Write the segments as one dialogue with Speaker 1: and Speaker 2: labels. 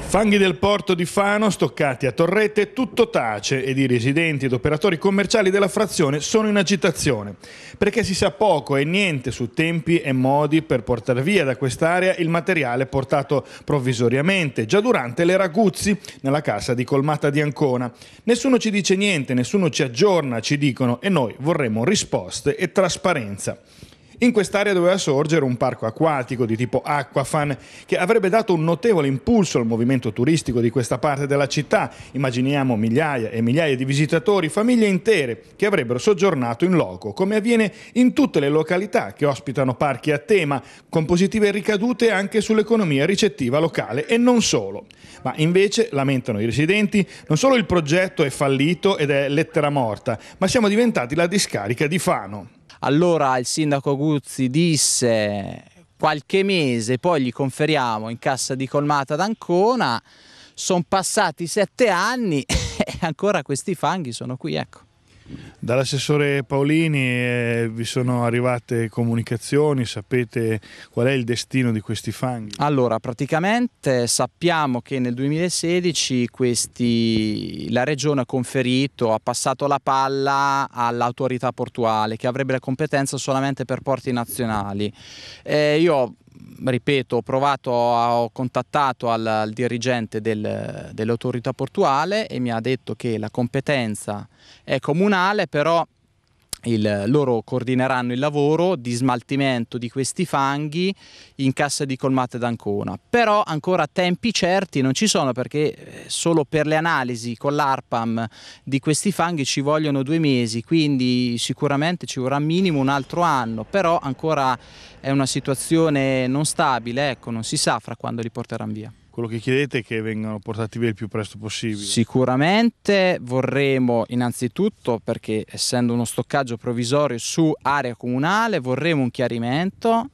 Speaker 1: Fanghi del porto di Fano, stoccati a torrette, tutto tace ed i residenti ed operatori commerciali della frazione sono in agitazione, perché si sa poco e niente su tempi e modi per portare via da quest'area il materiale portato provvisoriamente, già durante le raguzzi nella cassa di Colmata di Ancona. Nessuno ci dice niente, nessuno ci aggiorna, ci dicono, e noi vorremmo risposte e trasparenza. In quest'area doveva sorgere un parco acquatico di tipo Aquafan che avrebbe dato un notevole impulso al movimento turistico di questa parte della città. Immaginiamo migliaia e migliaia di visitatori, famiglie intere che avrebbero soggiornato in loco, come avviene in tutte le località che ospitano parchi a tema, con positive ricadute anche sull'economia ricettiva locale e non solo. Ma invece, lamentano i residenti, non solo il progetto è fallito ed è lettera morta, ma siamo diventati
Speaker 2: la discarica di Fano. Allora il sindaco Guzzi disse qualche mese, poi gli conferiamo in cassa di colmata ad Ancona, sono passati sette anni e ancora questi fanghi sono qui, ecco.
Speaker 1: Dall'assessore Paolini eh, vi sono arrivate comunicazioni, sapete
Speaker 2: qual è il destino di questi fanghi? Allora, praticamente sappiamo che nel 2016 questi, la regione ha conferito, ha passato la palla all'autorità portuale che avrebbe la competenza solamente per porti nazionali. Eh, io ripeto, ho provato, ho contattato al, al dirigente del, dell'autorità portuale e mi ha detto che la competenza è comunale, però il, loro coordineranno il lavoro di smaltimento di questi fanghi in cassa di colmate d'Ancona, però ancora tempi certi non ci sono perché eh, solo per le analisi con l'ARPAM di questi fanghi ci vogliono due mesi, quindi sicuramente ci vorrà minimo un altro anno, però ancora è una situazione non stabile, ecco, non si sa fra quando li porteranno via quello che chiedete è che vengano portati via il più
Speaker 1: presto possibile.
Speaker 2: Sicuramente vorremmo innanzitutto, perché essendo uno stoccaggio provvisorio su area comunale, vorremmo un chiarimento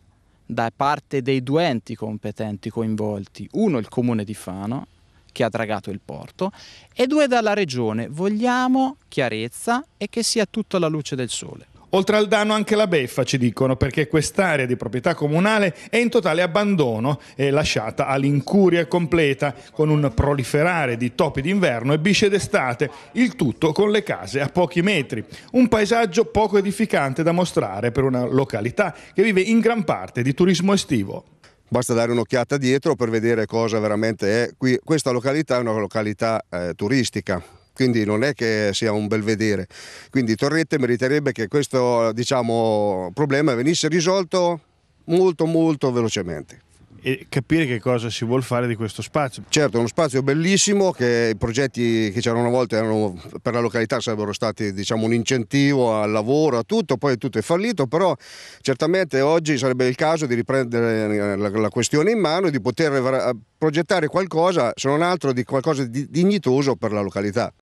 Speaker 2: da parte dei due enti competenti coinvolti, uno il comune di Fano che ha dragato il porto e due dalla regione. Vogliamo chiarezza e che sia tutto alla luce del sole.
Speaker 1: Oltre al danno anche la beffa, ci dicono, perché quest'area di proprietà comunale è in totale abbandono e lasciata all'incuria completa, con un proliferare di topi d'inverno e bisce d'estate, il tutto con le case a pochi metri. Un paesaggio poco edificante da mostrare per una località che vive in gran parte di turismo
Speaker 3: estivo. Basta dare un'occhiata dietro per vedere cosa veramente è. Qui, questa località è una località eh, turistica, quindi non è che sia un bel vedere. Quindi Torrette meriterebbe che questo diciamo, problema venisse risolto molto molto velocemente
Speaker 1: e capire che cosa si vuole fare di questo spazio.
Speaker 3: Certo, è uno spazio bellissimo che i progetti che c'erano una volta erano, per la località sarebbero stati diciamo, un incentivo al lavoro, a tutto, poi tutto è fallito, però certamente oggi sarebbe il caso di riprendere la, la questione in mano e di poter progettare qualcosa, se non altro di qualcosa di dignitoso per la località.